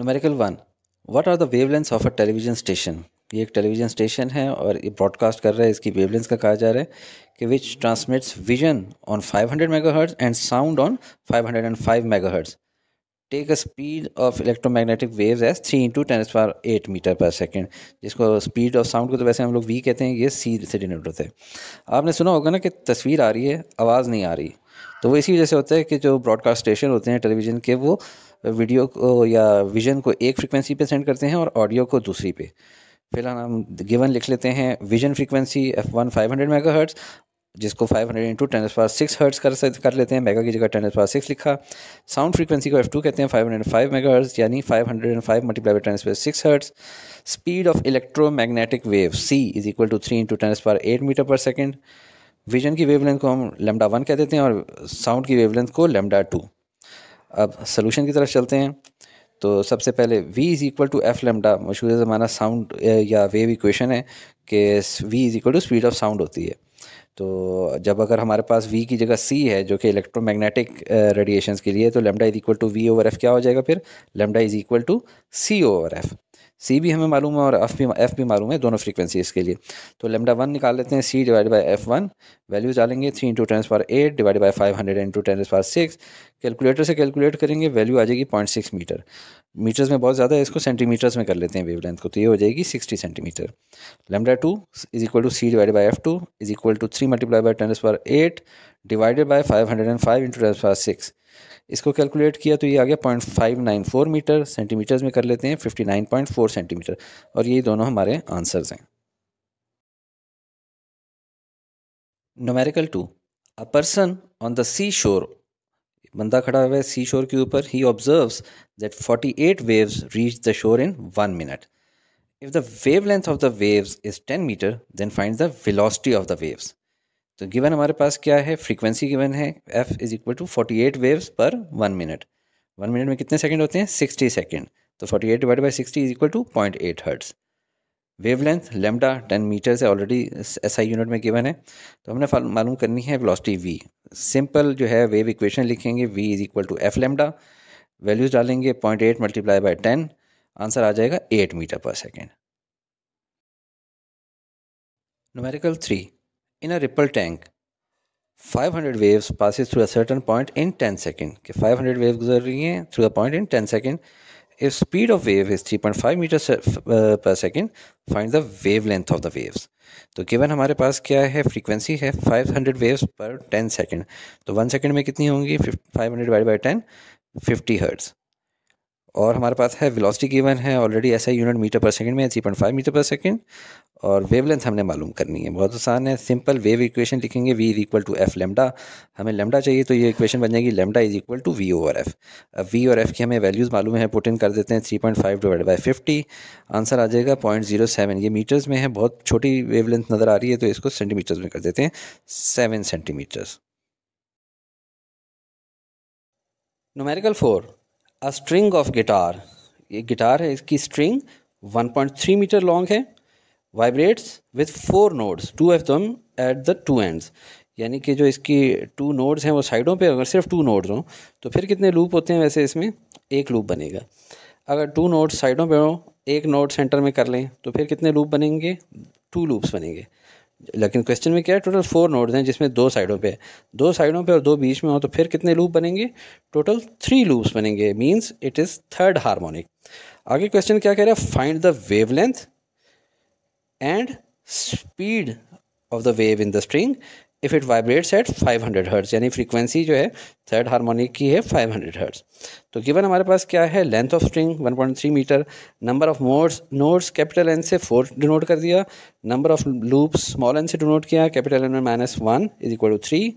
Numerical one what are the lens of a television station ये एक television station है और ये ब्रॉडकास्ट कर रहा है इसकी वेवलेंस का कहा जा रहा है कि which transmits vision on 500 megahertz and sound on 505 megahertz take a speed of electromagnetic waves as three into ten power eight metre per second जिसको स्पीड ऑफ साउंड को तो वैसे हम लोग वी कहते हैं ये सी से डिनोट होते हैं आपने सुना होगा ना कि तस्वीर आ रही है आवाज़ नहीं आ रही तो वो इसी वजह से होता है कि जो ब्रॉडकास्ट स्टेशन होते हैं टेलीविज़न के वो वीडियो को या विजन को एक फ्रिक्वेंसी पे सेंड करते हैं और ऑडियो को दूसरी पे फिलहाल हम गिवन लिख लेते हैं vision frequency F one five hundred megahertz जिसको five hundred into ten power six hertz कर कर लेते हैं मेगा की जगह टेन पास सिक्स लिखा साउंड फ्रीक्वेंसी को एफ टू कहते हैं five hundred five megahertz यानी five hundred and five multiply by ten power six hertz speed of electromagnetic wave C is equal to three into ten power eight metre per second vision की wavelength को हम lambda one कह देते हैं और sound की wavelength को lambda two अब सोलूशन की तरफ चलते हैं तो सबसे पहले v is equal to F lambda मशहूर ज़माना साउंड या वेव इक्वेशन है कि v is equal to speed of sound होती है तो जब अगर हमारे पास v की जगह c है जो कि इलेक्ट्रोमैग्नेटिक रेडिएशंस के लिए तो lambda is equal to V over F क्या हो जाएगा फिर lambda is equal to C over F C भी हमें मालूम है और एफ भी एफ भी मालूम है दोनों फ्रीक्वेंसीज के लिए तो लेमडा वन निकाल लेते हैं C divide by F one value डालेंगे three into ten power eight divide by five hundred into ten power six calculator से कैलकुलेट करेंगे वैल्यू आ जाएगी पॉइंट सिक्स मीटर मीटर्स में बहुत ज़्यादा है इसको सेंटीमीटर्स में कर लेते हैं वेव लेंथ को तो ये हो जाएगी sixty centimetre lambda two is equal to C divide by F two is equal to three multiply by ten power eight divided by five hundred and five into ten power six इसको calculate किया तो ये आ गया point five nine four metre centimetres में कर लेते हैं fifty nine point four centimetre और ये दोनों हमारे आंसर्स हैं numerical two a person on the सी शोर बंदा खड़ा हुआ है सी शोर के ऊपर ही observes that 48 waves reach the shore in one minute if the wave length of the waves is 10 metre then find the velocity of the waves तो given हमारे पास क्या है फ्रीक्वेंसी गिवन है F is equal to forty eight waves per one minute one minute में कितने second होते हैं सिक्सटी सेकंड तो forty eight divide by sixty is equal to point eight hertz wave length lambda ten metre से already S I unit में given है तो हमने मालूम करनी है वेलोसिटी वी सिंपल जो है वेव इक्वेशन लिखेंगे V is equal to F lambda values डालेंगे point eight multiply by ten answer आ जाएगा eight metre per second numerical three In a ripple tank, 500 waves passes through a certain point in 10 second. कि 500 waves गुजर रही हैं through a point in 10 second. If speed of wave is 3.5 meters per second, find the wavelength of the waves. तो given हमारे पास क्या है frequency है 500 waves per 10 second. तो 1 second में कितनी होंगी 500 divided by 10 50 hertz. और हमारे पास है वेलोसिटी गिवन है already S I unit metre per second में three point five metre per second और वेवलेंथ हमने मालूम करनी है बहुत आसान है सिंपल वेव इक्वेशन लिखेंगे V is equal to F lambda हमें लेमडा चाहिए तो ये इक्वेशन बन जाएगी lambda is equal to V over F अब वी और एफ की हमें वैल्यूज़ मालूम है पुट इन कर देते हैं three point five divide by fifty answer आ जाएगा पॉइंट जीरो सेवन ये मीटर्स में है बहुत छोटी वेव लेंथ नज़र आ रही है तो इसको सेंटीमीटर्स में कर देते हैं seven centimetres numerical four a string of guitar ये गिटार है इसकी स्ट्रिंग 1.3 मीटर लॉन्ग है vibrates with four nodes two of them at the two ends यानी कि जो इसकी टू नोड्स हैं वो साइडों पे अगर सिर्फ टू नोड्स हों तो फिर कितने लूप होते हैं वैसे इसमें एक लूप बनेगा अगर टू नोड्स साइडों पे हों एक नोड सेंटर में कर लें तो फिर कितने लूप बनेंगे टू लूप्स बनेंगे लेकिन क्वेश्चन में क्या है टोटल फोर नोड्स हैं जिसमें दो साइडों पे दो साइडों पे और दो बीच में हो तो फिर कितने लूप बनेंगे टोटल थ्री लूप्स बनेंगे means it is third harmonic आगे क्वेश्चन क्या कह रहा है find the wavelength and speed of the wave in the string if it vibrates at 500 hundred hertz यानी फ्रीक्वेंसी जो है थर्ड हारमोनिक की है 500 हंड्रेड हर्ट्स तो गिवन हमारे पास क्या है length of string 1.3 metre number of modes notes capital N से फोर डिनोट कर दिया number of loops small N से डिनोट किया कैपिटल एन में minus one is equal to three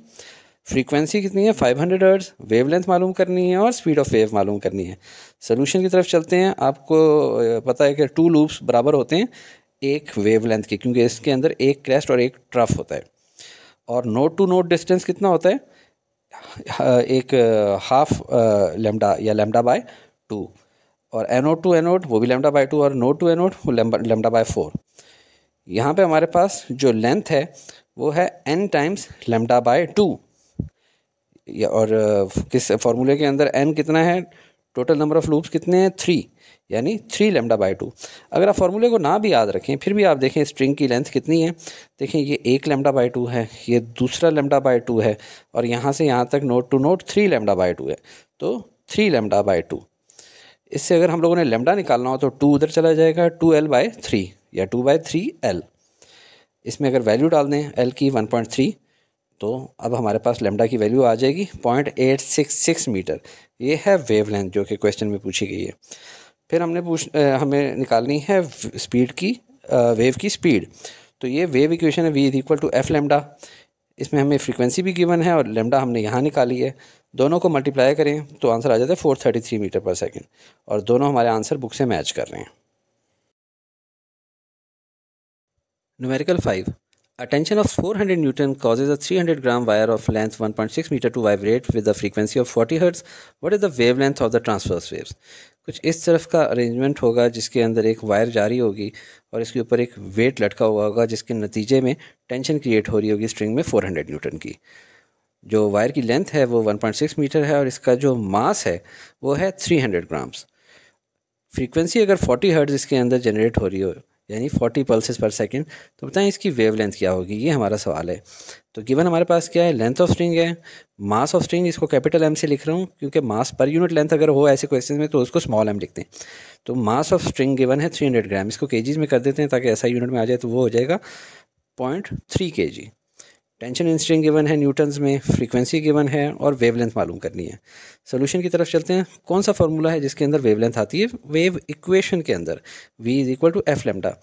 frequency कितनी है 500 हंड्रेड हर्ट्स वेव लेंथ मालूम करनी है और स्पीड ऑफ वेव मालूम करनी है सोल्यूशन की तरफ चलते हैं आपको पता है कि टू लूप्स बराबर होते हैं एक वेवलेंथ की क्योंकि इसके अंदर एक क्रेस्ट और एक ट्रफ होता है और नोट टू नोट डिस्टेंस कितना होता है एक हाफ लेमडा या लेमडा बाय टू और एनोड टू एनोड वो भी लेमडा बाय टू और नोड टू एनोड वो लेमडा बाय फोर यहाँ पे हमारे पास जो लेंथ है वो है N times lambda by two और किस फॉर्मूले के अंदर एन कितना है टोटल नंबर ऑफ लूप्स कितने हैं थ्री यानी थ्री लेमडा बाई टू अगर आप फार्मूले को ना भी याद रखें फिर भी आप देखें स्ट्रिंग की लेंथ कितनी है देखें ये एक लेमडा बाई टू है ये दूसरा लेमडा बाई टू है और यहाँ से यहाँ तक node to node three lambda by two है तो थ्री लेमडा बाई टू इससे अगर हम लोगों ने लेमडा निकालना हो तो टू उधर चला जाएगा टू एल बाई थ्री या टू बाई थ्री एल इसमें अगर वैल्यू डाल दें एल की वन पॉइंट थ्री तो अब हमारे पास लेमडा की वैल्यू आ जाएगी point eight six six metre ये है वेवलेंथ जो कि क्वेश्चन में पूछी गई है फिर हमने पूछ हमें निकालनी है स्पीड की वेव की स्पीड तो ये वेव इक्वेशन है V is equal to F lambda इसमें हमें फ्रीक्वेंसी भी गिवन है और लेमडा हमने यहाँ निकाली है दोनों को मल्टीप्लाई करें तो आंसर आ जाता है four thirty three metre per second और दोनों हमारे आंसर बुक से मैच कर रहे हैं numerical five of four hundred newton causes a three hundred gram wire of length one point six metre to vibrate with the frequency of forty hertz what is the wave length of the transverse waves कुछ इस तरफ का arrangement होगा जिसके अंदर एक wire जारी होगी और इसके ऊपर एक वेट लटका हुआ होगा जिसके नतीजे में टेंशन क्रिएट हो रही होगी स्ट्रिंग में 400 न्यूटन की जो वायर की लेंथ है वो 1.6 मीटर है और इसका जो मास है वो है 300 ग्राम्स फ्रीक्वेंसी अगर 40 हर्ट्ज़ इसके अंदर जनरेट हो रही हो यानी 40 पल्सेस पर सेकंड तो बताएं इसकी वेवलेंथ क्या होगी ये हमारा सवाल है तो गिवन हमारे पास क्या है लेंथ ऑफ स्ट्रिंग है मास ऑफ स्ट्रिंग इसको कैपिटल एम से लिख रहा हूँ क्योंकि मास पर यूनिट लेंथ अगर हो ऐसे क्वेश्चन में तो उसको स्मॉल एम लिखते हैं तो मास ऑफ स्ट्रिंग गिवन है थ्री ग्राम इसको के में कर देते हैं ताकि ऐसा यूनिट में आ जाए तो वो हो जाएगा point three K G tension इंस्टिंग गिवन है न्यूटन्स में फ्रीक्वेंसी गिवन है और वेवलेंथ मालूम करनी है सोल्यूशन की तरफ चलते हैं कौन सा फॉर्मूला है जिसके अंदर वेवलेंथ आती है वेव इक्वेशन के अंदर v is equal to F lambda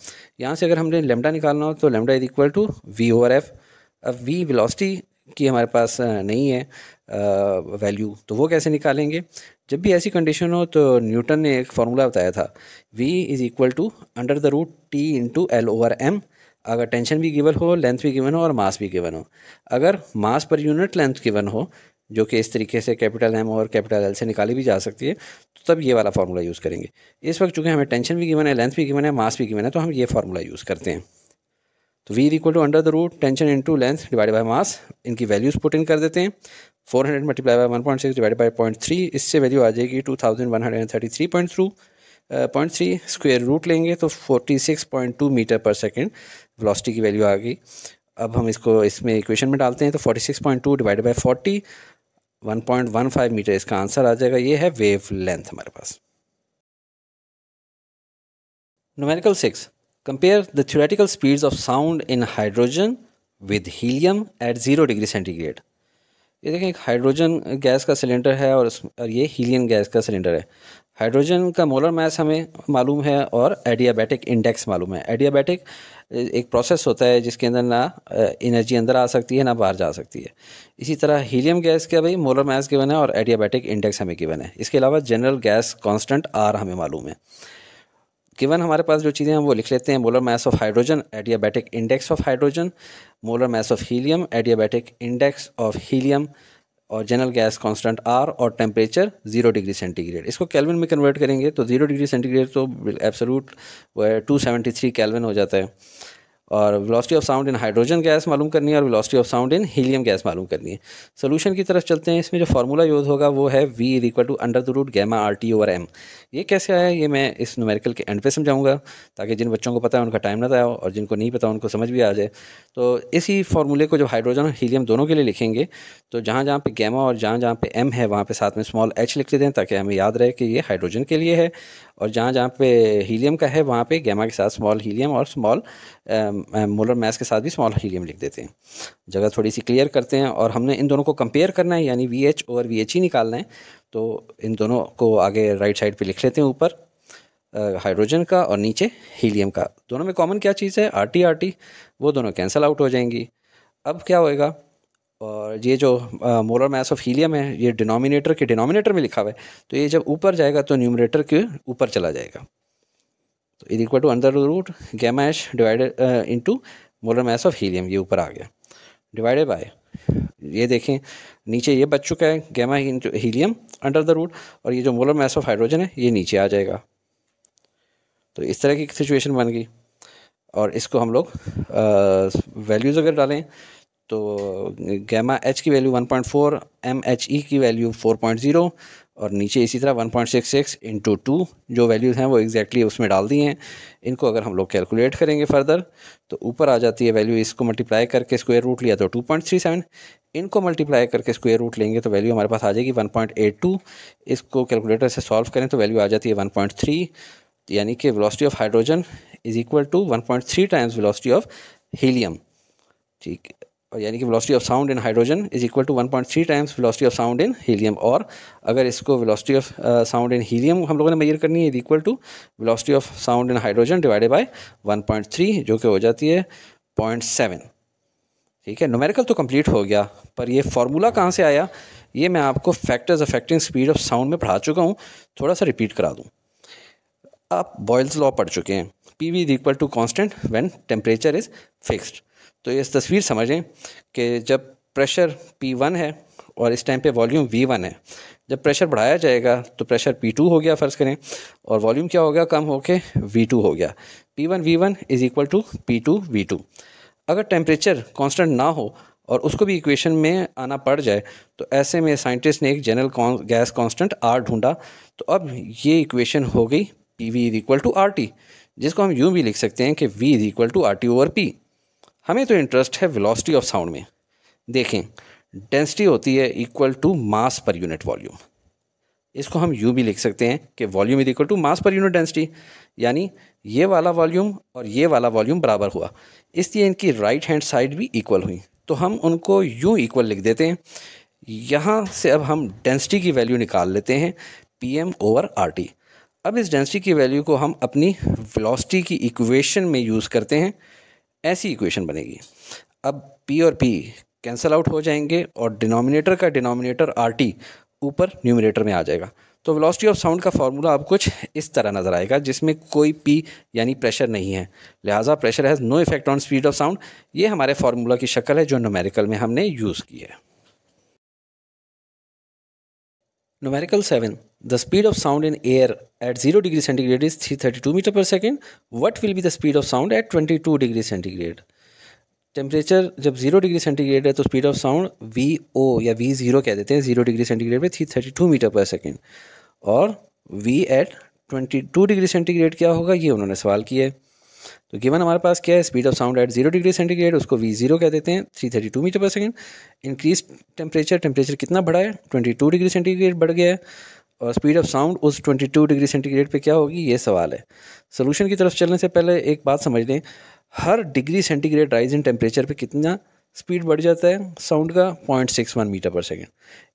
यहाँ से अगर हमने लेमडा निकालना हो तो lambda is equal to V over F अब v वेलोसिटी की हमारे पास नहीं है वैल्यू तो वो कैसे निकालेंगे जब भी ऐसी कंडीशन हो तो न्यूटन ने एक फार्मूला बताया था V is equal to under the root T into L over M अगर टेंशन भी गिवन हो लेंथ भी गिवन हो और मास भी गिवन हो अगर मास पर यूनिट लेंथ गिवन हो जो कि इस तरीके से कैपिटल एम और कैपिटल एल से निकाली भी जा सकती है तो तब ये वाला फार्मूला यूज़ करेंगे इस वक्त चूँकि हमें टेंशन भी गिवन है लेंथ भी गिवन है मास भी गिवन है तो हम ये फार्मूला यूज़ करते हैं तो V equal to under the root tension to length divide by mass इनकी वैल्यूज़ पुट इन कर देते हैं 400 मल्टीप्लाई बाय 1.6 डिवाइड बाय 0.3 इससे वैल्यू आ जाएगी 2133.2 पॉइंट थ्री स्क्वेयर रूट लेंगे तो forty six point two metre per second velocity की वैल्यू आ गई अब हम इसको इसमें इक्वेशन में डालते हैं तो forty six point two divide by forty one point one five metre इसका आंसर आ जाएगा ये है वेव लेंथ हमारे पास numerical six compare the theoretical speeds of sound in hydrogen with helium at zero degree centigrade ये देखें एक हाइड्रोजन गैस का सिलेंडर है और और ये हीलियम गैस का सिलेंडर है हाइड्रोजन का मोलर मास हमें मालूम है और एडियाबैटिक इंडेक्स मालूम है एडियाबैटिक एक प्रोसेस होता है जिसके अंदर ना एनर्जी अंदर आ सकती है ना बाहर जा सकती है इसी तरह हीलियम गैस का भाई मोलर मास गिवन है और एडियाबैटिक इंडेक्स हमें गिवन है इसके अलावा जनरल गैस कॉन्स्टेंट आर हमें मालूम है गिवन हमारे पास जो चीज़ें हैं वो लिख लेते हैं molar mass of hydrogen adiabatic index of hydrogen molar mass of helium adiabatic index of helium और जनरल गैस कांस्टेंट आर और टेम्परेचर जीरो डिग्री सेंटीग्रेड इसको कैलविन में कन्वर्ट करेंगे तो जीरो डिग्री सेंटीग्रेड तो absolute two seventy three kelvin हो जाता है और velocity of sound in hydrogen gas मालूम करनी है और velocity of sound in helium gas मालूम करनी है सोल्यूशन की तरफ चलते हैं इसमें जो फार्मूला यूज़ होगा वो है V is equal to under the root gamma R T over M ये कैसे आया ये मैं इस न्यूमेरिकल के एंड पे समझाऊंगा ताकि जिन बच्चों को पता है उनका टाइम ना जाए और जिनको नहीं पता उनको समझ भी आ जाए तो इसी फार्मूले को जब हाइड्रोजन और हीलियम दोनों के लिए लिखेंगे तो जहाँ जहाँ पर गैमा और जहाँ जहाँ पर एम है वहाँ पर साथ में स्मॉल एच लिख दें ताकि हमें याद रहे कि ये हाइड्रोजन के लिए है और जहाँ जहाँ पे हीलियम का है वहाँ पे गैमा के साथ स्मॉल हीलियम और स्मॉल मोलर मैस के साथ भी स्मॉल हीलियम लिख देते हैं जगह थोड़ी सी क्लियर करते हैं और हमने इन दोनों को कंपेयर करना है यानी वी एच और वी एच ही निकालना है तो इन दोनों को आगे राइट साइड पर लिख लेते हैं ऊपर हाइड्रोजन का और नीचे हीलियम का दोनों में कॉमन क्या चीज़ है आर टी आर टी वो दोनों कैंसिल आउट हो जाएंगी अब क्या होएगा और ये जो मोलर मास ऑफ हीलियम है ये डिनोमिनेटर के डिनोमिनेटर में लिखा हुआ है तो ये जब ऊपर जाएगा तो न्यूमरेटर के ऊपर चला जाएगा तो is equal to under root gamma H divided to molar mass of helium ये ऊपर आ गया डिवाइडेड बाय ये देखें नीचे ये बच चुका है gamma helium under the root और ये जो मोलर मास ऑफ हाइड्रोजन है ये नीचे आ जाएगा तो इस तरह की सिचुएशन बन गई और इसको हम लोग वैल्यूज़ अगर डालें तो गैमा एच की value 1.4 point M H E की वैल्यू 4.0 और नीचे इसी तरह 1.66 point six six into two जो वैल्यूज़ हैं वो एग्जैक्टली exactly उसमें डाल दी हैं इनको अगर हम लोग कैलकुलेट करेंगे फर्दर तो ऊपर आ जाती है वैल्यू इसको मल्टीप्लाई करके स्क्वायर रूट लिया तो 2.37 इनको मल्टीप्लाई करके स्क्वायर रूट लेंगे तो वैल्यू हमारे पास आ जाएगी वन इसको कैलकुलेटर से सॉल्व करें तो वैल्यू आ जाती है वन यानी कि velocity of hydrogen is equal to three times velocity of helium ठीक है यानी कि velocity of sound in hydrogen is equal to 1.3 times velocity of sound in helium और अगर इसको velocity of sound in helium हम लोगों ने मेजर करनी है is equal to velocity of sound in hydrogen divided by 1.3 जो कि हो जाती है 0.7 ठीक है नोमेरिकल तो कंप्लीट हो गया पर ये फार्मूला कहाँ से आया ये मैं आपको factors affecting speed of sound में पढ़ा चुका हूँ थोड़ा सा रिपीट करा दूँ आप बॉयल्स लॉ पढ़ चुके हैं P V is equal to constant when temperature is fixed तो ये तस्वीर समझें कि जब प्रेशर पी वन है और इस टाइम पे वॉल्यूम वी वन है जब प्रेशर बढ़ाया जाएगा तो प्रेशर पी टू हो गया फ़र्ज़ करें और वॉल्यूम क्या हो गया कम होके वी टू हो गया P one V one is equal to P two V two अगर टेम्परेचर कॉन्सटेंट ना हो और उसको भी इक्वेशन में आना पड़ जाए तो ऐसे में साइंटिस्ट ने एक जनरल गैस कॉन्सटेंट आर ढूंढा तो अब ये इक्वेशन हो गई P V is equal to R T जिसको हम यूँ भी लिख सकते हैं कि V is equal to R T over P हमें तो इंटरेस्ट है वेलोसिटी ऑफ साउंड में देखें डेंसिटी होती है equal to mass per unit volume इसको हम यू भी लिख सकते हैं कि volume is equal to mass per unit density यानी ये वाला वॉल्यूम और ये वाला वॉल्यूम बराबर हुआ इसलिए इनकी राइट हैंड साइड भी इक्वल हुई तो हम उनको यू इक्वल लिख देते हैं यहाँ से अब हम डेंसिटी की वैल्यू निकाल लेते हैं P M over R T अब इस डेंसिटी की वैल्यू को हम अपनी वेलोसिटी की इक्वेशन में यूज़ करते हैं ऐसी इक्वेशन बनेगी अब पी और पी कैंसिल आउट हो जाएंगे और डिनोमिनेटर का डिनोमिनेटर आर टी ऊपर न्यूमिनेटर में आ जाएगा तो वेलोसिटी ऑफ साउंड का फार्मूला आप कुछ इस तरह नज़र आएगा जिसमें कोई पी यानी प्रेशर नहीं है लिहाजा pressure has no effect on speed of sound ये हमारे फार्मूला की शक्ल है जो नोमेरिकल में हमने यूज़ की है numerical seven the speed of sound in air at zero degree centigrade is three thirty two metre per second what will be the speed of sound at twenty two degree centigrade temperature जब zero degree centigrade है तो speed of sound V O या V zero कह देते हैं zero degree centigrade पर three thirty two metre per second और V at twenty two degree centigrade क्या होगा ये उन्होंने सवाल किया है तो गिवन हमारे पास क्या है speed of sound at zero degree centigrade उसको वी जीरो कह देते हैं three thirty two metre per second increase temperature temperature कितना बढ़ा है ट्वेंटी टू डिग्री सेंटीग्रेड बढ़ गया है और स्पीड ऑफ साउंड उस 22 डिग्री सेंटीग्रेड पे क्या होगी ये सवाल है सोल्यूशन की तरफ चलने से पहले एक बात समझ लें हर degree centigrade rise in temperature पे कितना स्पीड बढ़ जाता है साउंड का point six one metre per second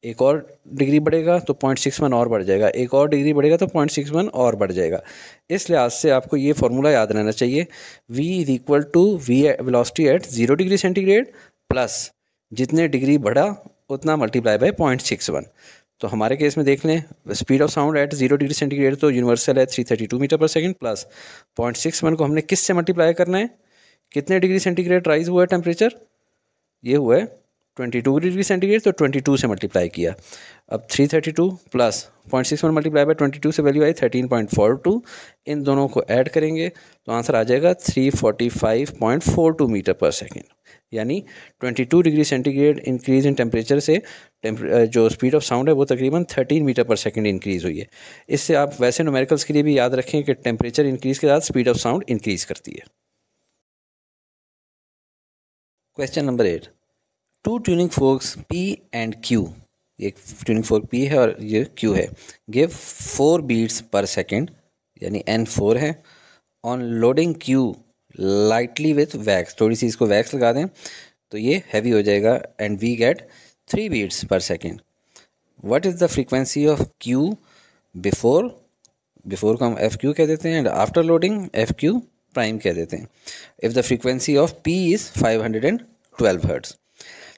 एक और डिग्री बढ़ेगा तो पॉइंट सिक्स वन और बढ़ जाएगा एक और डिग्री बढ़ेगा तो पॉइंट सिक्स वन और बढ़ जाएगा इस लिहाज से आपको ये फार्मूला याद रहना चाहिए V is equal to V velocity at zero degree centigrade plus जितने डिग्री बढ़ा उतना multiply by point six one तो हमारे केस में देख लें speed of sound at zero degree centigrade तो यूनिवर्सल है three thirty two metre per second plus point six one को हमने किस से मल्टीप्लाई करना है कितने डिग्री सेंटीग्रेड राइज हुआ है टेम्परेचर ये हुआ है ट्वेंटी टू डिग्री सेंटीग्रेड तो ट्वेंटी टू से मल्टीप्लाई किया अब three thirty two plus point six one multiply by twenty two से वैल्यू आई थर्टीन पॉइंट फोर टू इन दोनों को ऐड करेंगे तो आंसर आ जाएगा three forty five point four two metre per second यानी 22 degree centigrade increase in temperature से जो स्पीड ऑफ साउंड है वो तकरीबन 13 मीटर पर सेकंड इंक्रीज़ हुई है इससे आप वैसे नोमेरिकल्स के लिए भी याद रखें कि टेम्परेचर इंक्रीज़ के साथ स्पीड ऑफ साउंड इंक्रीज़ करती है question number eight two tuning forks P and Q एक ट्यूनिंग फोक पी है और ये क्यू है give four beats per second यानी एन फोर है on loading Q lightly with wax थोड़ी सी इसको वैक्स लगा दें तो ये हैवी हो जाएगा and we get three beats per second what is the frequency of Q before before को हम एफ क्यू कह देते हैं and after loading F Q prime कह देते हैं if the frequency of P is five hundred and twelve hertz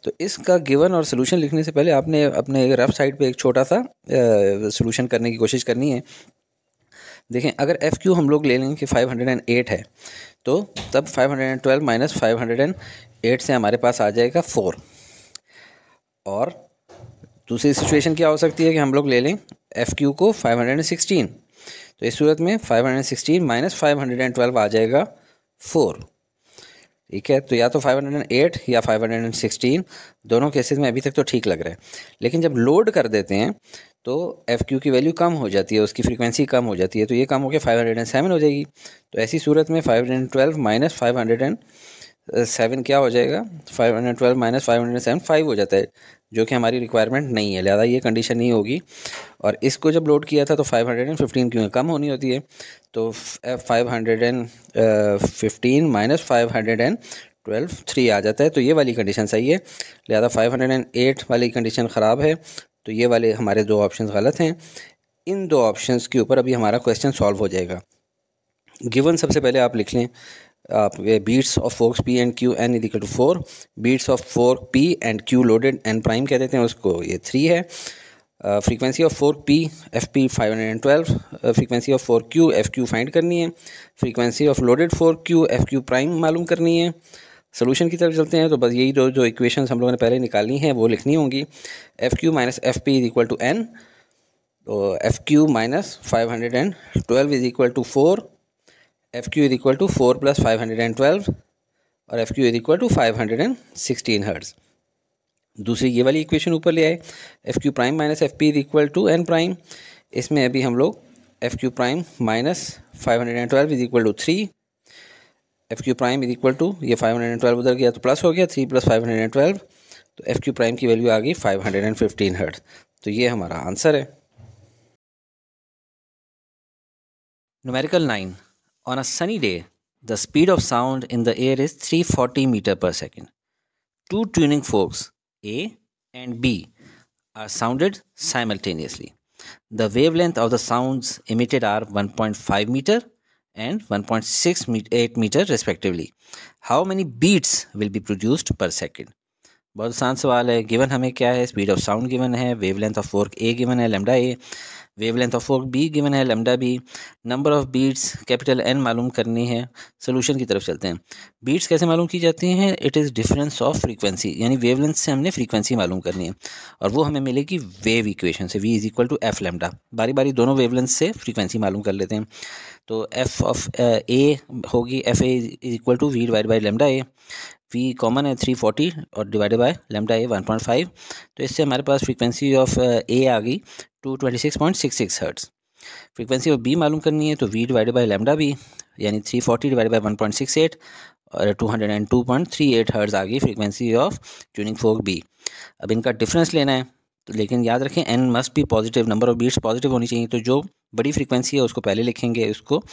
तो इसका गिवन और सोल्यूशन लिखने से पहले आपने अपने रफ साइड पर एक छोटा सा सोल्यूशन करने की कोशिश करनी है देखें अगर एफ़ क्यू हम लोग ले लेंगे कि 508 है तो तब 512 माइनस एट से हमारे पास आ जाएगा फोर और दूसरी सिचुएशन क्या हो सकती है कि हम लोग ले लें एफ़ क्यू को 516 तो इस सूरत में 516 माइनस ट्वेल्व आ जाएगा फोर ठीक है तो या तो 508 या 516 दोनों केसेस में अभी तक तो ठीक लग रहा है लेकिन जब लोड कर देते हैं तो एफ क्यू की वैल्यू कम हो जाती है उसकी फ्रीक्वेंसी कम हो जाती है तो ये कम होकर फाइव हंड्रेड एंड सेवन हो जाएगी तो ऐसी सूरत में five hundred and twelve minus five hundred and seven क्या हो जाएगा five hundred twelve minus five hundred and seven five हो जाता है जो कि हमारी रिक्वायरमेंट नहीं है लिहाजा ये कंडीशन नहीं होगी और इसको जब लोड किया था तो फाइव हंड्रेड एंड फिफ्टीन क्यों कम होनी होती है तो five hundred and fifteen minus five hundred and twelve three आ जाता है तो ये वाली कंडीशन सही है लिहाजा फाइव हंड्रेड एंड एट वाली कंडीशन ख़राब है तो ये वाले हमारे दो ऑप्शन गलत हैं इन दो ऑप्शन के ऊपर अभी हमारा क्वेश्चन सॉल्व हो जाएगा गिवन सबसे पहले आप लिख लें आप beats of forks P and Q N equal to four beats of fork P and Q loaded N prime कह देते हैं उसको ये थ्री है frequency of fork P F P five hundred and twelve frequency of fork Q F Q find करनी है frequency of loaded fork Q F Q prime मालूम करनी है सोल्यूशन की तरफ चलते हैं तो बस यही जो जो इक्वेशन हम लोगों ने पहले निकाली है वो लिखनी होंगी F Q minus F P is equal to N तो F Q minus five hundred and twelve is equal to four F Q is equal to four plus five hundred and twelve और F Q is equal to five hundred and sixteen hertz दूसरी ये वाली equation ऊपर ले आए F Q prime minus F P is equal to N prime इसमें अभी हम लोग F Q prime minus five hundred and twelve is equal to three F Q prime is equal to ये फाइव हंड्रेड एंड ट्वेल्व उधर गया तो plus हो गया three plus five hundred and twelve तो एफ क्यू प्राइम की value आ गई five hundred and fifteen hertz तो ये हमारा आंसर है numerical nine on a sunny day the speed of sound in the air is three forty metre per second two tuning forks A and B are sounded simultaneously of the of emitted are one point five metre and 1.68 meter respectively. How many beats will be produced per second? बहुत आसान सवाल है given हमें क्या है speed of sound given है wavelength of fork A given है lambda A wavelength of fork B given है lambda B number of beats capital N मालूम करनी है सोल्यूशन की तरफ चलते हैं बीट्स कैसे मालूम की जाती हैं it is difference of frequency यानी वेवलेंथ से हमने फ्रीक्वेंसी मालूम करनी है और वो हमें मिलेगी वेव इक्वेशन से V is equal to F lambda बारी बारी दोनों वेवलेंथ से फ्रीक्वेंसी मालूम कर लेते हैं तो एफ ऑफ ए होगी F A is equal to V divide by lambda A P common है थ्री फोर्टी और divided by lambda A one point five तो इससे हमारे पास फ्रीक्वेंसी ऑफ ए आ गई two twenty six point six six hertz frequency of B मालूम करनी है तो V divided by lambda B यानी three forty divide by one point six eight और two hundred and two point three eight hertz आ गई frequency of tuning fork B अब इनका डिफरेंस लेना है तो लेकिन याद रखें N must be positive number of beats positive होनी चाहिए तो जो बड़ी फ्रीक्वेंसी है उसको पहले लिखेंगे उसको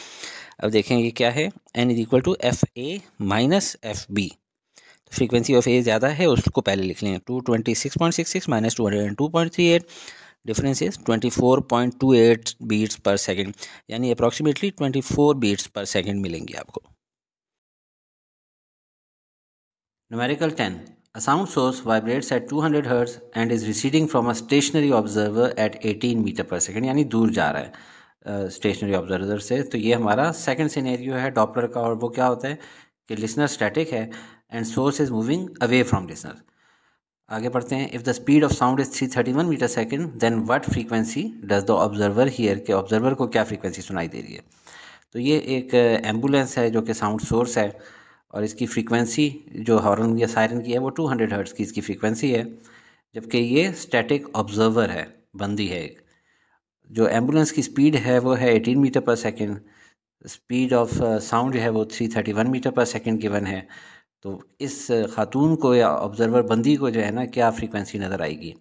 अब देखेंगे क्या है N is equal to F A minus F B frequency of A ज़्यादा है उसको पहले लिख लें two twenty six point six six minus two hundred and two point three eight difference is twenty four point two eight beats per second यानी approximately twenty four beats per second मिलेंगी आपको numerical ten sound source vibrates at two hundred hertz and is receding from a stationary observer at eighteen metre per second यानी दूर जा रहा है stationery uh, observer से तो ये हमारा सेकेंड सीनेरियो है डॉपलर का और वो क्या होता है कि लिसनर स्टैटिक है and source is moving away from listener आगे पढ़ते हैं if the speed of sound is 331 metre second then what frequency does the observer hear के ऑब्जर्वर को क्या फ्रीक्वेंसी सुनाई दे रही है तो ये एक एम्बुलेंस uh, है जो कि साउंड सोर्स है और इसकी फ्रीक्वेंसी जो हॉर्न या सायरन की है वो 200 हंड्रेड हर्ट्स की इसकी फ्रीक्वेंसी है जबकि ये स्टैटिक ऑब्जर्वर है बंदी है एक जो एम्बुलेंस की स्पीड है वो है 18 metre per second speed of sound जो है वो 331 मीटर पर सेकेंड गिवन है तो इस खातून को या ऑब्ज़रवर बंदी को जो है ना क्या फ्रीक्वेंसी नज़र आएगी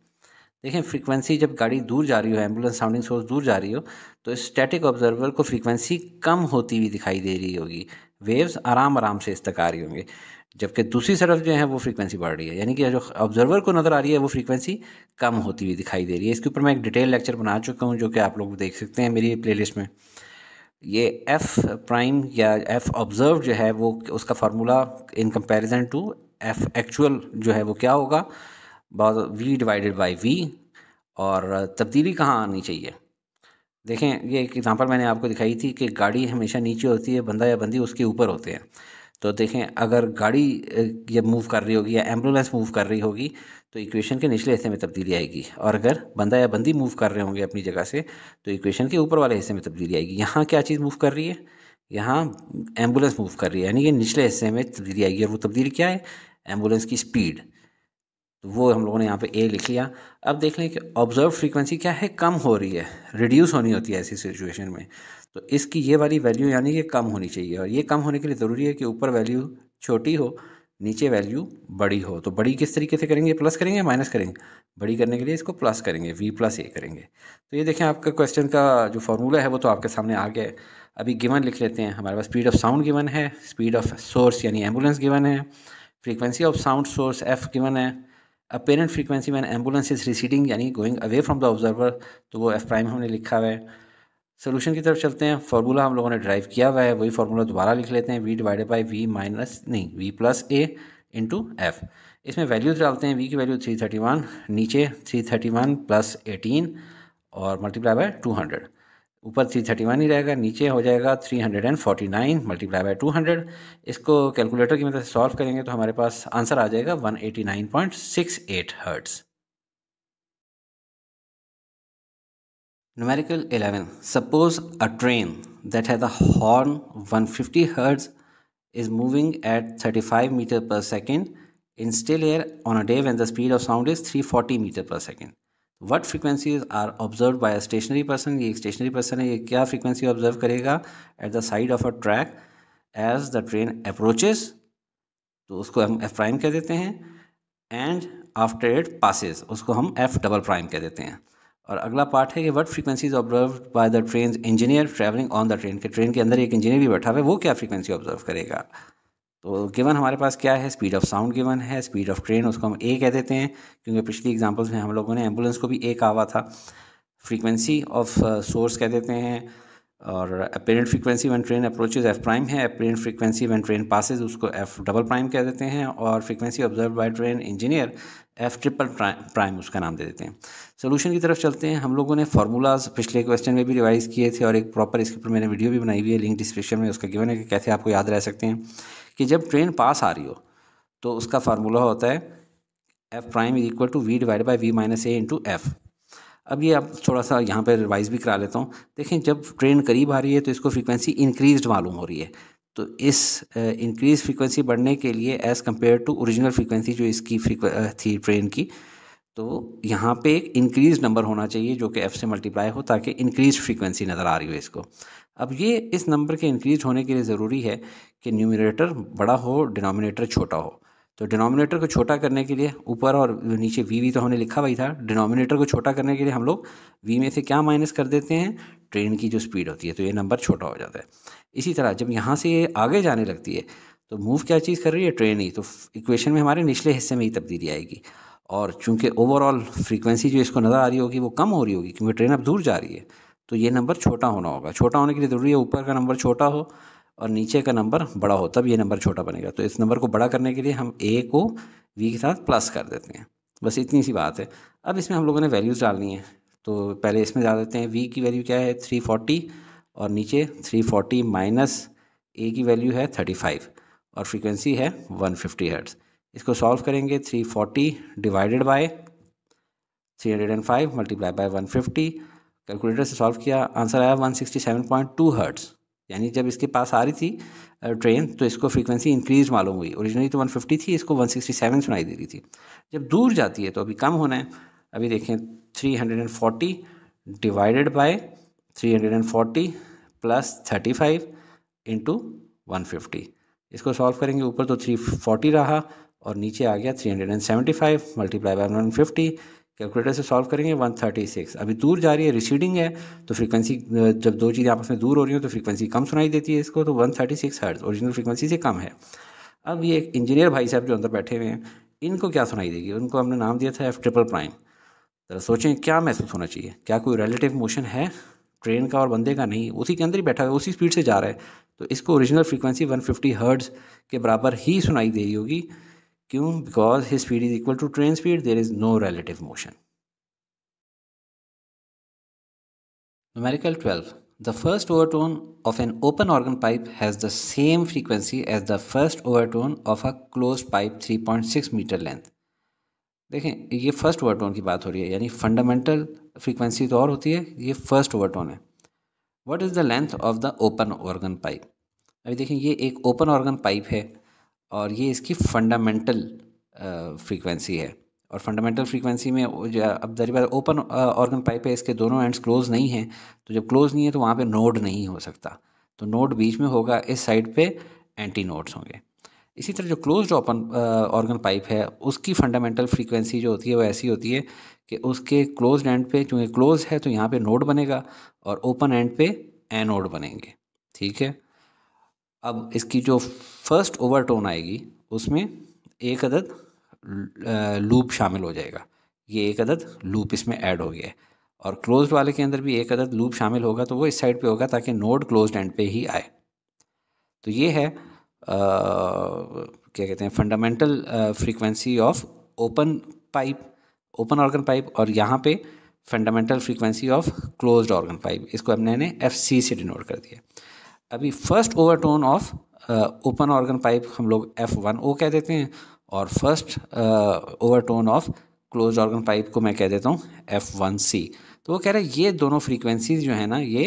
देखें फ्रीक्वेंसी जब गाड़ी दूर जा रही हो एम्बुलेंस साउंडिंग सोर्स दूर जा रही हो तो स्टैटिक ऑब्जर्वर को फ्रीक्वेंसी कम होती हुई दिखाई दे रही होगी वेव्स आराम आराम से इस तक आ रही होंगे जबकि दूसरी तरफ जो है वो फ्रीक्वेंसी बढ़ रही है यानी कि जो ऑब्जर्वर को नज़र आ रही है वो फ्रीक्वेंसी कम होती हुई दिखाई दे रही है इसके ऊपर मैं एक डिटेल लेक्चर बना चुका हूँ जो कि आप लोग देख सकते हैं मेरी प्ले में ये एफ़ प्राइम या एफ़ ऑब्ज़र्व जो है वो उसका formula in comparison to F actual जो है वो क्या होगा बहुत वी डिवाइडेड बाय वी और तब्दीली कहाँ आनी चाहिए देखें ये एक एग्ज़ाम्पल मैंने आपको दिखाई थी कि गाड़ी हमेशा नीचे होती है बंदा या बंदी उसके ऊपर होते हैं तो देखें अगर गाड़ी जब मूव कर रही होगी या एम्बुलेंस मूव कर रही होगी तो इक्वेशन के निचले हिस्से में तब्दीली आएगी और अगर बंदा या बंदी मूव कर रहे होंगे अपनी जगह से तो इक्वेशन के ऊपर वाले हिस्से में तब्दीली आएगी यहाँ क्या चीज़ मूव कर रही है यहाँ एम्बुलेंस मूव कर रही है यानी कि निचले हिस्से में तब्दीली आएगी और वो तब्दीली क्या है एम्बुलेंस की स्पीड तो वो हम लोगों ने यहाँ पे ए लिख लिया अब देख लें कि ऑब्जर्व फ्रीक्वेंसी क्या है कम हो रही है रिड्यूस होनी होती है ऐसी सिचुएशन में तो इसकी ये वाली वैल्यू यानी कि कम होनी चाहिए और ये कम होने के लिए ज़रूरी है कि ऊपर वैल्यू छोटी हो नीचे वैल्यू बड़ी हो तो बड़ी किस तरीके से करेंगे प्लस करेंगे माइनस करेंगे बड़ी करने के लिए इसको प्लस करेंगे वी प्लस ए करेंगे तो ये देखें आपका क्वेश्चन का जो फार्मूला है वो तो आपके सामने आ गया है अभी गिवन लिख लेते हैं हमारे पास स्पीड ऑफ साउंड गिवन है स्पीड ऑफ सोर्स यानी एम्बुलेंस गिवन है frequency of sound source F given है apparent frequency when ambulance is receding यानी going away from the observer तो वो एफ प्राइम हमने लिखा हुआ है सोल्यूशन की तरफ चलते हैं फार्मूला हम लोगों ने ड्राइव किया हुआ है वही फार्मूला दोबारा लिख लेते हैं V divided by V minus नहीं V plus A into F इसमें वैल्यूज डालते हैं वी की वैल्यू थ्री थर्टी वन नीचे three thirty one plus eighteen और मल्टीप्लाई बाय टू हंड्रेड ऊपर थ्री थर्टी वन ही रहेगा नीचे हो जाएगा three hundred and forty nine multiply by two hundred इसको कैलकुलेटर की मदद मतलब से सॉल्व करेंगे तो हमारे पास आंसर आ जाएगा one eighty nine point six eight hertz Numerical 11. Suppose a train that has a horn 150 Hz is moving at 35 meter per second in still air on a day when the speed of sound is 340 meter per second. What frequencies are observe by a stationary person ये एक stationary person है ये क्या frequency observe करेगा at the side of a track as the train approaches तो उसको हम F prime कह देते हैं एंड आफ्टर इट पासिस उसको हम एफ डबल प्राइम कह देते हैं और अगला पार्ट है कि what frequency is observe by the train engineer travelling on the train के ट्रेन के अंदर एक इंजीनियर भी बैठा हुआ है वो क्या फ्रीक्वेंसी ऑब्जर्व करेगा तो गिवन हमारे पास क्या है स्पीड ऑफ साउंड गिवन है स्पीड ऑफ ट्रेन उसको हम ए कह देते हैं क्योंकि पिछली एग्जाम्पल्स में हम लोगों ने एम्बुलेंस को भी ए कहा हुआ था फ्रीक्वेंसी ऑफ सोर्स कह देते हैं और apparent frequency when train approaches F prime है apparent frequency when train passes उसको एफ डबल प्राइम कह देते हैं और frequency observe by train engineer F triple prime उसका नाम दे देते हैं सोल्यूशन की तरफ चलते हैं हम लोगों ने फार्मूलाज पिछले क्वेश्चन में भी रिवाइज किए थे और एक प्रॉपर इसके ऊपर मैंने वीडियो भी बनाई हुई है लिंक डिस्क्रिप्शन में उसका गिवन है कि कैसे आपको याद रह सकते हैं कि जब ट्रेन पास आ रही हो तो उसका फार्मूला होता है F prime is equal to V divide by V minus A into F अब ये आप थोड़ा सा यहाँ पर रिवाइज भी करा लेता हूँ देखें जब ट्रेन करीब आ रही है तो इसको फ्रीक्वेंसी इंक्रीज मालूम हो रही है तो इस इंक्रीज फ्रीक्वेंसी बढ़ने के लिए as compare to original frequency जो इसकी थी ट्रेन की तो यहाँ पे एक इंक्रीज नंबर होना चाहिए जो कि एफ़ से मल्टीप्लाई हो ताकि इंक्रीज फ्रीक्वेंसी नज़र आ रही हो इसको अब ये इस नंबर के इंक्रीज होने के लिए ज़रूरी है कि न्यूमिनेटर बड़ा हो डिनोमिनेटर छोटा हो तो डिनोमिनेटर को छोटा करने के लिए ऊपर और नीचे वी वी तो हमने लिखा वही था डिनोमिनेटर को छोटा करने के लिए हम लोग वी में से क्या माइनस कर देते हैं ट्रेन की जो स्पीड होती है तो ये नंबर छोटा हो जाता है इसी तरह जब यहाँ से ये आगे जाने लगती है तो मूव क्या चीज़ कर रही है ट्रेन ही तो इक्वेशन में हमारे निचले हिस्से में ही तब्दीली आएगी और चूंकि ओवरऑल फ्रीक्वेंसी जो इसको नज़र आ रही होगी वो कम हो रही होगी क्योंकि ट्रेन अब दूर जा रही है तो ये नंबर छोटा होना होगा छोटा होने के लिए ज़रूरी है ऊपर का नंबर छोटा हो और नीचे का नंबर बड़ा हो तब ये नंबर छोटा बनेगा तो इस नंबर को बड़ा करने के लिए हम ए को वी के साथ प्लस कर देते हैं बस इतनी सी बात है अब इसमें हम लोगों ने वैल्यूज़ डालनी है तो पहले इसमें डाल देते हैं वी की वैल्यू क्या है थ्री फोर्टी और नीचे थ्री फोर्टी माइनस ए की वैल्यू है थर्टी फाइव और फ्रीक्वेंसी है वन फिफ्टी हर्ट्स इसको सॉल्व करेंगे three forty divided by three hundred and five multiply by one fifty calculator से सॉल्व किया आंसर आया one sixty seven point two hertz यानी जब इसके पास आ रही थी ट्रेन तो इसको फ्रीक्वेंसी इंक्रीज मालूम हुई ओरिजिनली तो 150 थी इसको 167 सुनाई दे रही थी जब दूर जाती है तो अभी कम होना है अभी देखें 340 डिवाइडेड बाय 340 प्लस 35 इंटू 150 इसको सॉल्व करेंगे ऊपर तो 340 रहा और नीचे आ गया 375 मल्टीप्लाई वन फिफ्टी कैलकुलेटर से सॉल्व करेंगे 136 अभी दूर जा रही है रिसीडिंग है तो फ्रीक्वेंसी जब दो चीज़ें आपस में दूर हो रही हो तो फ्रीक्वेंसी कम सुनाई देती है इसको तो 136 थर्टी हर्ट्ज ओरिजिनल फ्रीक्वेंसी से कम है अब ये एक इंजीनियर भाई साहब जो अंदर बैठे हुए हैं इनको क्या सुनाई देगी उनको हमने नाम दिया था एफ ट्रिपल प्राइम ज़रा सोचें क्या महसूस होना चाहिए क्या कोई रिलेटिव मोशन है ट्रेन का और बंदे का नहीं उसी के अंदर ही बैठा हुआ उसी स्पीड से जा रहा है तो इसको ओरिजिनल फ्रीक्वेंसी 150 फिफ्टी के बराबर ही सुनाई दे रही होगी क्यों because his speed is equal to train speed there is no relative motion twelve the first overtone of an open organ pipe has the same the as the first overtone of a close pipe three point six metre length देखें ये first overtone की बात हो रही है यानी fundamental frequency तो और होती है ये फर्स्ट ओवरटोन है what is the length of the open organ pipe अभी देखें ये एक ओपन ऑर्गन पाइप है और ये इसकी फंडामेंटल फ्रीक्वेंसी है और फंडामेंटल फ्रीक्वेंसी में अब जारी बात ओपन ऑर्गन पाइप है इसके दोनों एंड्स क्लोज नहीं हैं तो जब क्लोज नहीं है तो वहाँ पे नोड नहीं हो सकता तो नोड बीच में होगा इस साइड पे एंटी नोड्स होंगे इसी तरह जो क्लोज ओपन ऑर्गन पाइप है उसकी फंडामेंटल फ्रीक्वेंसी जो होती है वो ऐसी होती है कि उसके क्लोज एंड पे चूँकि क्लोज है तो यहाँ पे नोड बनेगा और ओपन एंड पे एनोड बनेंगे ठीक है अब इसकी जो फर्स्ट ओवर टोन आएगी उसमें एक अदद लूप शामिल हो जाएगा ये एक अदद लूप इसमें ऐड हो गया है और क्लोज वाले के अंदर भी एक अदद लूप शामिल होगा तो वो इस साइड पे होगा ताकि नोड क्लोज एंड पे ही आए तो ये है आ, क्या कहते हैं fundamental frequency of open pipe open organ pipe और यहाँ पे fundamental frequency of closed organ pipe इसको हमने एफ सी से डिनोट कर दिया अभी first overtone of open organ pipe हम लोग एफ वन ओ कह देते हैं और first overtone of close organ pipe को मैं कह देता हूँ एफ वन सी तो वो कह रहे हैं ये दोनों फ्रीक्वेंसीज जो है ना ये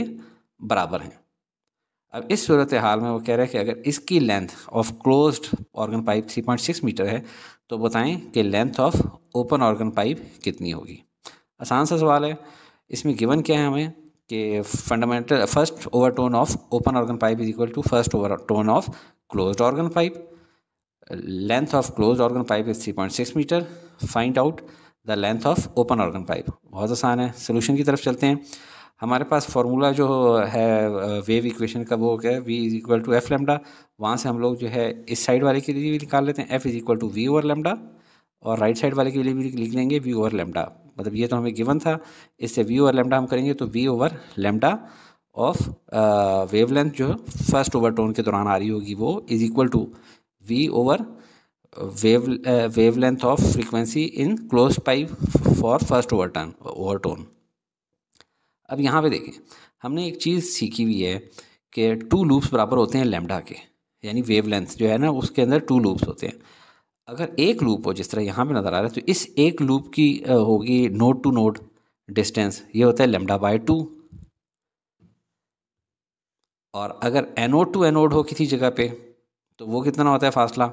बराबर हैं अब इस सूरत हाल में वो कह रहे हैं कि अगर इसकी length of close organ pipe three point six metre है तो बताएं कि length of open organ pipe कितनी होगी आसान सा सवाल है इसमें गिवन क्या है हमें कि fundamental first overtone of open organ pipe is equal to first overtone of close organ pipe length of close organ pipe is three point six metre find out the length of open organ pipe बहुत आसान है solution की तरफ चलते हैं हमारे पास formula जो है वेव इक्वेशन का वो क्या है V is equal to F lambda वहाँ से हम लोग जो है इस साइड वाले के लिए भी निकाल लेते हैं F is equal to V over lambda और राइट साइड वाले के लिए भी लिख लेंगे वी ओवर लेमडा मतलब ये तो हमें गिवन था इससे वी ओवर लेमडा हम करेंगे तो V over lambda of wavelength जो फर्स्ट ओवर टोन के दौरान आ रही होगी वो is equal to V over wave length of frequency in close pipe for first over turn overtone अब यहाँ पे देखें हमने एक चीज़ सीखी हुई है कि टू लूप्स बराबर होते हैं लेमडा के यानी लेंथ जो है ना उसके अंदर टू लूप्स होते हैं अगर एक लूप हो जिस तरह यहाँ पे नज़र आ रहा है तो इस एक लूप की होगी नोड टू नोड डिस्टेंस ये होता है लेमडा बाय टू और अगर एनोड टू एनोड हो किसी जगह पे तो वो कितना होता है फासला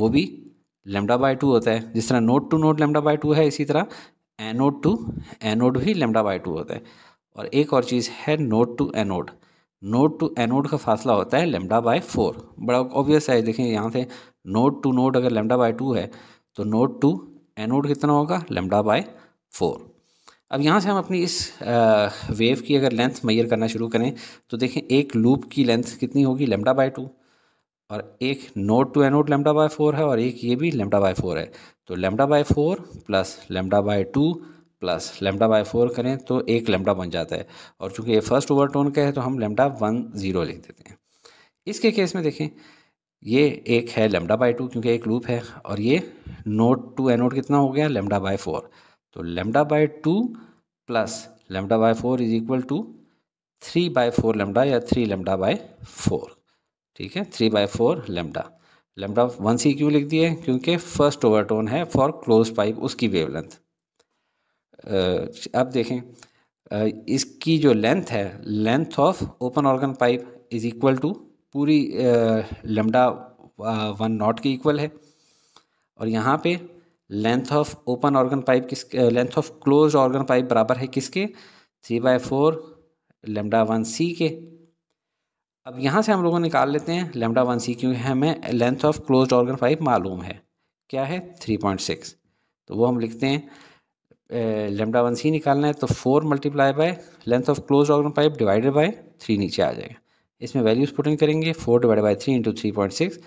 वो भी लेमडा बाय टू होता है जिस तरह node to node lambda by two है इसी तरह एनोड टू एनोड भी लेमडा बाय टू होता है और एक और चीज़ है node to antinode node to antinode का फासला होता है लेमडा बाय फोर बड़ा ऑब्वियस है देखें यहाँ से नोड टू नोड अगर लेमडा बाय टू है तो नोड टू एनोड कितना होगा लेमडा बाय फोर अब यहाँ से हम अपनी इस वेव की अगर लेंथ मैयर करना शुरू करें तो देखें एक लूप की लेंथ कितनी होगी लेमडा बाय टू और एक node to antinode lambda by four है और एक ये भी लेमडा बाय फोर है तो lambda by four plus lambda by two plus lambda by four करें तो एक लेमडा बन जाता है और चूंकि ये फर्स्ट ओवर टोन का है तो हम लेमडा वन ज़ीरो लिख देते हैं इसके केस में देखें ये एक है लेमडा बाई टू क्योंकि एक लूप है और ये नोट टू एनोड कितना हो गया लेमडा बाई फोर तो lambda by two plus lambda by four is equal to three by four lambda या थ्री लेमडा बाई फोर ठीक है three by four lambda lambda one C क्यों लिख दिए क्योंकि फर्स्ट ओवरटोन है फॉर क्लोज पाइप उसकी वेव लेंथ अब देखें इसकी जो लेंथ है length of open organ pipe is equal to पूरी लम्डा वन नॉट के इक्वल है और यहाँ पे length of open organ pipe किस length of close organ pipe बराबर है किसके three by four lambda one C के अब यहाँ से हम लोगों निकाल लेते हैं लेमडा वन सी क्योंकि हमें length of close organ pipe मालूम है क्या है थ्री पॉइंट सिक्स तो वो हम लिखते हैं लेमडा वन सी निकालना है तो four multiply by length of close organ pipe divided by three नीचे आ जाएगा इसमें वैल्यूज पुटिंग करेंगे four divide by three into three point six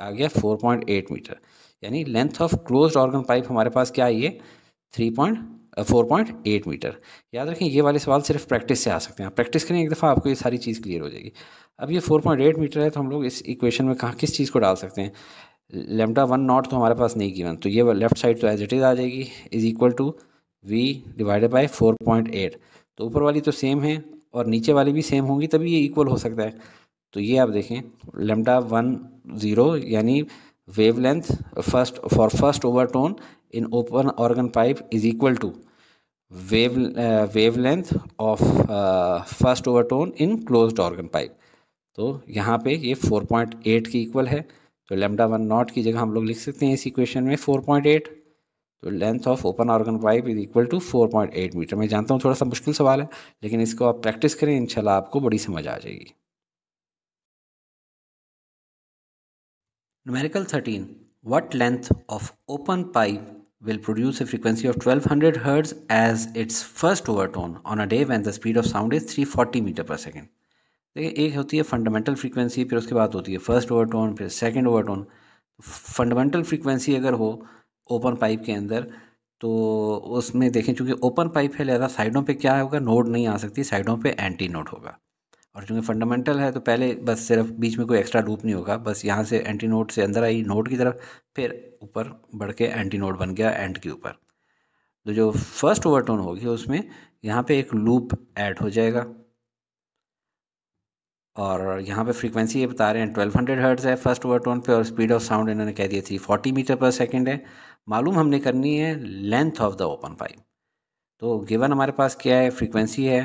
आ गया फोर पॉइंट एट मीटर यानी length of close organ pipe हमारे पास क्या आई है three point four point eight metre याद रखें ये वाले सवाल सिर्फ प्रैक्टिस से आ सकते हैं प्रैक्टिस करें एक दफ़ा आपको ये सारी चीज़ क्लियर हो जाएगी अब ये फोर पॉइंट एट मीटर है तो हम लोग इस इक्वेशन में कहाँ किस चीज़ को डाल सकते हैं लेमडा वन नॉट तो हमारे पास नहीं गिवन तो ये लेफ्ट साइड तो एज इट इज़ आ जाएगी is equal to V divided by four point eight तो ऊपर वाली तो सेम है और नीचे वाली भी सेम होंगी तभी ये इक्वल हो सकता है तो ये आप देखें लेमडा वन ज़ीरो यानी wavelength first for first overtone in open organ pipe is equal to wave wave length of first overtone in close organ pipe तो यहाँ पे ये 4.8 की इक्वल है तो लेमडा वन नॉट की जगह हम लोग लिख सकते हैं इस इक्वेशन में 4.8 तो length of open organ pipe is equal to four point eight metre मैं जानता हूँ थोड़ा सा मुश्किल सवाल है लेकिन इसको आप प्रैक्टिस करें इंशाल्लाह आपको बड़ी समझ आ जाएगी numerical thirteen what length of open pipe will produce a frequency of 1200 Hz as its first on a day when the speed of sound is three 340 metre per second देखिए एक होती है फंडामेंटल फ्रीक्वेंसी फिर उसके बाद होती है first overtone फिर सेकेंड ओवरटोन फंडामेंटल फ्रीक्वेंसी अगर हो ओपन पाइप के अंदर तो उसमें देखें चूँकि ओपन पाइप है लिहाजा साइडों पे क्या होगा नोड नहीं आ सकती साइडों पे एंटी नोड होगा और चूँकि फंडामेंटल है तो पहले बस सिर्फ बीच में कोई एक्स्ट्रा लूप नहीं होगा बस यहाँ से एंटी नोड से अंदर आई नोड की तरफ फिर ऊपर बढ़ के एंटी नोड बन गया एंड के ऊपर तो जो फर्स्ट ओवरटोन होगी उसमें यहाँ पे एक लूप ऐड हो जाएगा और यहाँ पे फ्रीक्वेंसी ये बता रहे हैं 1200 हर्ट्ज़ है फर्स्ट ओवरटोन पे और स्पीड ऑफ साउंड इन्होंने कह दिया थी 40 मीटर पर सेकंड है मालूम हमने करनी है length of the open pipe तो गिवन हमारे पास क्या है फ्रीक्वेंसी है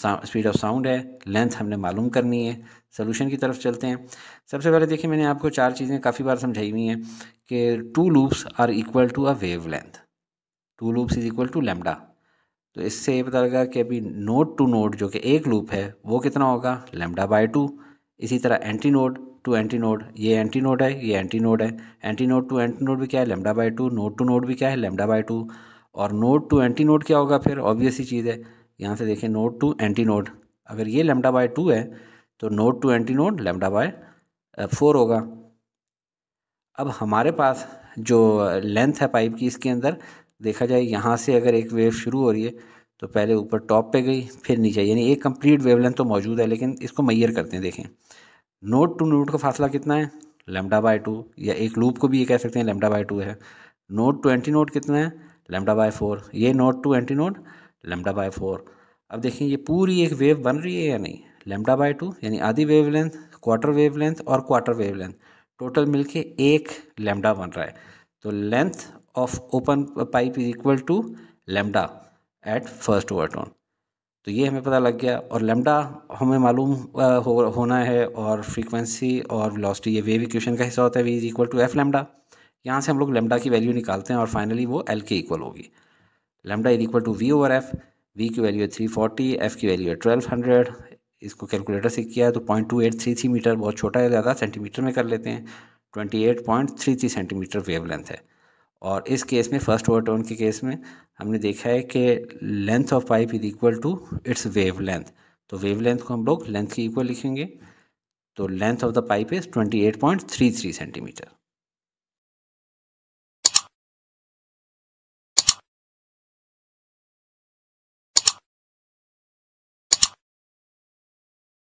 स्पीड ऑफ साउंड है लेंथ हमने मालूम करनी है सोल्यूशन की तरफ चलते हैं सबसे पहले देखिए मैंने आपको चार चीज़ें काफ़ी बार समझाई हुई हैं कि two loops are equal to a wavelength two loops is equal to lambda तो इससे ये पता लगा कि अभी नोड टू नोड जो कि एक लूप है वो कितना होगा लेमडा बाय टू इसी तरह antinode to antinode ये एंटी नोड है ये एंटी नोड है antinode to antinode भी क्या है lambda by two node to node भी क्या है लेमडा बाई टू और नोड टू एंटी नोड क्या होगा फिर ऑब्वियस ही चीज़ है यहाँ से देखें नोड टू एंटी नोड अगर ये लेमडा बाई टू है तो node to antinode lambda by four होगा अब हमारे पास जो लेंथ है पाइप की इसके अंदर देखा जाए यहाँ से अगर एक वेव शुरू हो रही है तो पहले ऊपर टॉप पे गई फिर नीचे यानी एक कंप्लीट वेवलेंथ तो मौजूद है लेकिन इसको मैयर करते हैं देखें नोड टू नोड का फासला कितना है लेमडा बाय टू या एक लूप को भी ये कह सकते हैं लेमडा बाय टू है नोड टू एंटी नोड कितना है लेमडा बाय फोर ये node to antinode lambda by four अब देखें ये पूरी एक वेव बन रही है या नहीं लेमडा बाय टू यानी आधी wavelength quarter wavelength और क्वार्टर वेव लेंथ टोटल मिल के एक लेमडा बन रहा है तो length of open pipe is equal to lambda at first overtone तो ये हमें पता लग गया और लेमडा हमें मालूम हो, होना है और फ्रीक्वेंसी और वेलोसिटी ये वेव इक्वेशन का हिस्सा होता है V is equal to F lambda यहाँ से हम लोग लेमडा की वैल्यू निकालते हैं और फाइनली वो एल के इक्वल होगी lambda is equal to V over F V की वैल्यू है थ्री फोर्टी एफ की वैल्यू है ट्वेल्व हंड्रेड इसको कैलकुलेटर से किया है तो point two eight three three metre बहुत छोटा है ज़्यादा सेंटीमीटर में कर लेते हैं twenty eight point three three centimetre wavelength है और इस केस में फर्स्ट ओवरटोन के केस में हमने देखा है कि length of pipe is equal to its wavelength तो वेव लेंथ को हम लोग लेंथ के इक्वल लिखेंगे तो length of the pipe is twenty eight point three three centimetre